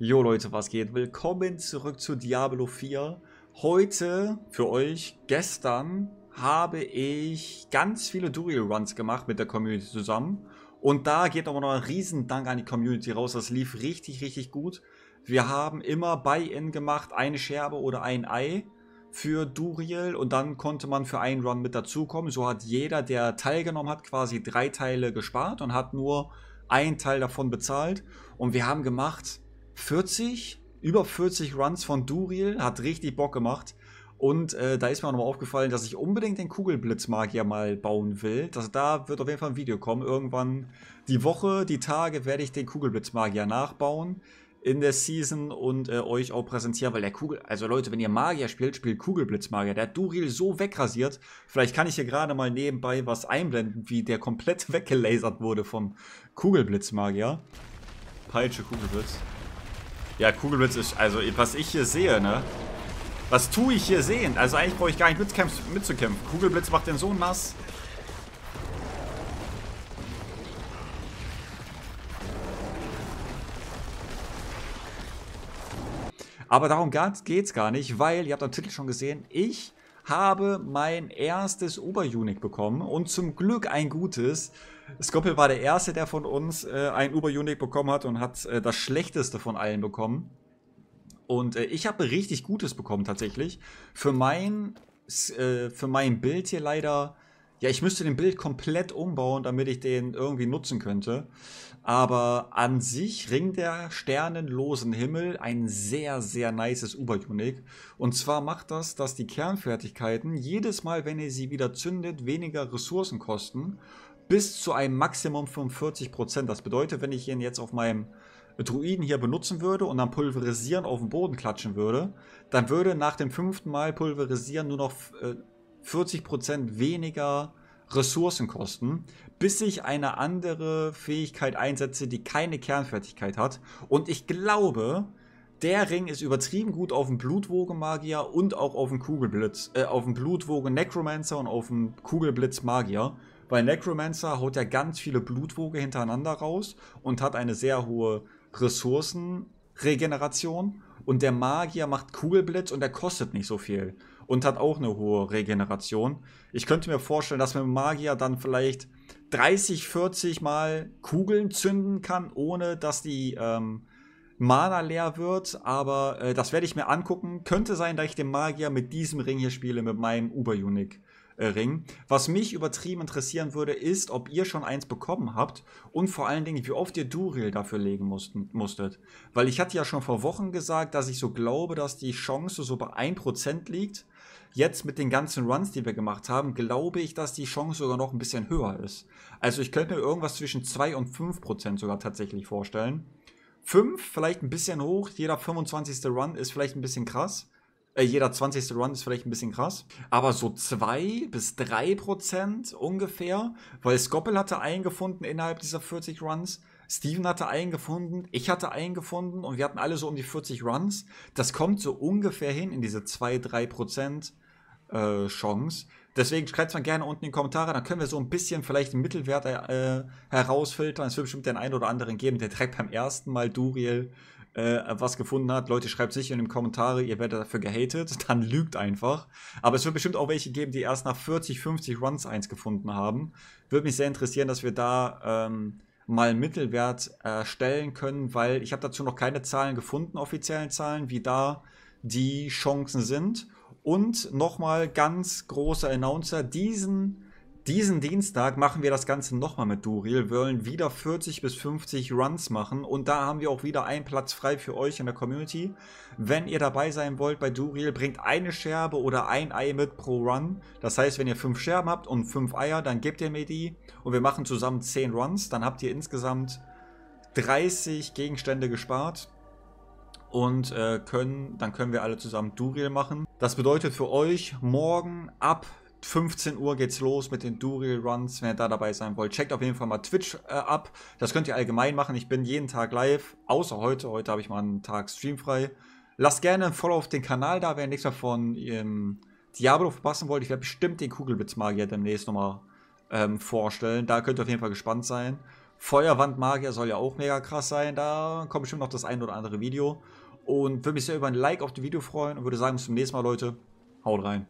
Jo Leute, was geht? Willkommen zurück zu Diablo 4. Heute für euch, gestern habe ich ganz viele Duriel Runs gemacht mit der Community zusammen. Und da geht aber noch ein Riesendank an die Community raus. Das lief richtig, richtig gut. Wir haben immer Buy-In gemacht, eine Scherbe oder ein Ei für Duriel und dann konnte man für einen Run mit dazukommen. So hat jeder, der teilgenommen hat, quasi drei Teile gespart und hat nur einen Teil davon bezahlt. Und wir haben gemacht 40, über 40 Runs von Duril, hat richtig Bock gemacht. Und äh, da ist mir auch nochmal aufgefallen, dass ich unbedingt den Kugelblitzmagier mal bauen will. Das, da wird auf jeden Fall ein Video kommen. Irgendwann die Woche, die Tage werde ich den Kugelblitzmagier nachbauen in der Season und äh, euch auch präsentieren, weil der Kugel, also Leute, wenn ihr Magier spielt, spielt Kugelblitzmagier. Der hat Duril so wegrasiert. Vielleicht kann ich hier gerade mal nebenbei was einblenden, wie der komplett weggelasert wurde vom Kugelblitzmagier. Peitsche Kugelblitz. Ja, Kugelblitz ist, also was ich hier sehe, ne? Was tue ich hier sehen? Also eigentlich brauche ich gar nicht mitzukämpfen. Kugelblitz macht den so nass. Aber darum geht es gar nicht, weil, ihr habt am Titel schon gesehen, ich habe mein erstes Oberunic bekommen und zum Glück ein gutes. Skoppel war der Erste, der von uns äh, ein Oberunic bekommen hat und hat äh, das Schlechteste von allen bekommen. Und äh, ich habe richtig Gutes bekommen tatsächlich. Für mein, äh, für mein Bild hier leider ja, ich müsste den Bild komplett umbauen, damit ich den irgendwie nutzen könnte. Aber an sich Ring der sternenlosen Himmel ein sehr, sehr nices Uber-Unique. Und zwar macht das, dass die Kernfertigkeiten jedes Mal, wenn ihr sie wieder zündet, weniger Ressourcen kosten. Bis zu einem Maximum von 40%. Das bedeutet, wenn ich ihn jetzt auf meinem Druiden hier benutzen würde und dann pulverisieren auf den Boden klatschen würde, dann würde nach dem fünften Mal pulverisieren nur noch äh, 40% weniger Ressourcen kosten, bis ich eine andere Fähigkeit einsetze, die keine Kernfertigkeit hat. Und ich glaube, der Ring ist übertrieben gut auf den blutwogen magier und auch auf den Kugelblitz, äh, auf den blutwogen necromancer und auf den Kugelblitz-Magier. Weil Necromancer haut ja ganz viele Blutwoge hintereinander raus und hat eine sehr hohe Ressourcenregeneration. Und der Magier macht Kugelblitz und er kostet nicht so viel. Und hat auch eine hohe Regeneration. Ich könnte mir vorstellen, dass man Magier dann vielleicht 30, 40 Mal Kugeln zünden kann, ohne dass die ähm, Mana leer wird. Aber äh, das werde ich mir angucken. Könnte sein, dass ich den Magier mit diesem Ring hier spiele, mit meinem Uber-Unique. Äh, Ring. Was mich übertrieben interessieren würde, ist, ob ihr schon eins bekommen habt und vor allen Dingen, wie oft ihr Duril dafür legen mussten, musstet. Weil ich hatte ja schon vor Wochen gesagt, dass ich so glaube, dass die Chance so bei 1% liegt. Jetzt mit den ganzen Runs, die wir gemacht haben, glaube ich, dass die Chance sogar noch ein bisschen höher ist. Also ich könnte mir irgendwas zwischen 2 und 5% sogar tatsächlich vorstellen. 5 vielleicht ein bisschen hoch, jeder 25. Run ist vielleicht ein bisschen krass. Äh, jeder 20. Run ist vielleicht ein bisschen krass, aber so 2 bis 3 Prozent ungefähr, weil Skoppel hatte einen gefunden innerhalb dieser 40 Runs, Steven hatte einen gefunden, ich hatte einen gefunden und wir hatten alle so um die 40 Runs. Das kommt so ungefähr hin in diese 2, 3 äh, Chance. Deswegen schreibt es mal gerne unten in die Kommentare, dann können wir so ein bisschen vielleicht einen Mittelwert äh, herausfiltern. Es wird bestimmt den einen oder anderen geben, der direkt beim ersten Mal Duriel äh, was gefunden hat. Leute, schreibt sicher in den Kommentaren, ihr werdet dafür gehatet. Dann lügt einfach. Aber es wird bestimmt auch welche geben, die erst nach 40, 50 Runs eins gefunden haben. Würde mich sehr interessieren, dass wir da ähm, mal einen Mittelwert erstellen äh, können, weil ich habe dazu noch keine Zahlen gefunden, offiziellen Zahlen, wie da die Chancen sind. Und nochmal ganz großer Announcer, diesen diesen Dienstag machen wir das Ganze nochmal mit Duril, wollen wieder 40 bis 50 Runs machen und da haben wir auch wieder einen Platz frei für euch in der Community. Wenn ihr dabei sein wollt bei Duril, bringt eine Scherbe oder ein Ei mit pro Run. Das heißt, wenn ihr fünf Scherben habt und fünf Eier, dann gebt ihr mir die und wir machen zusammen 10 Runs. Dann habt ihr insgesamt 30 Gegenstände gespart und äh, können, dann können wir alle zusammen Duriel machen. Das bedeutet für euch morgen ab 15 Uhr geht's los mit den Duri Runs, wenn ihr da dabei sein wollt. Checkt auf jeden Fall mal Twitch äh, ab. Das könnt ihr allgemein machen. Ich bin jeden Tag live, außer heute. Heute habe ich mal einen Tag streamfrei. Lasst gerne ein Follow auf den Kanal da, wenn ihr nichts mehr von ähm, Diablo verpassen wollt. Ich werde bestimmt den Kugelblitzmagier demnächst nochmal ähm, vorstellen. Da könnt ihr auf jeden Fall gespannt sein. Feuerwandmagier soll ja auch mega krass sein. Da kommt bestimmt noch das ein oder andere Video. Und würde mich sehr über ein Like auf das Video freuen und würde sagen, bis zum nächsten Mal, Leute. Haut rein.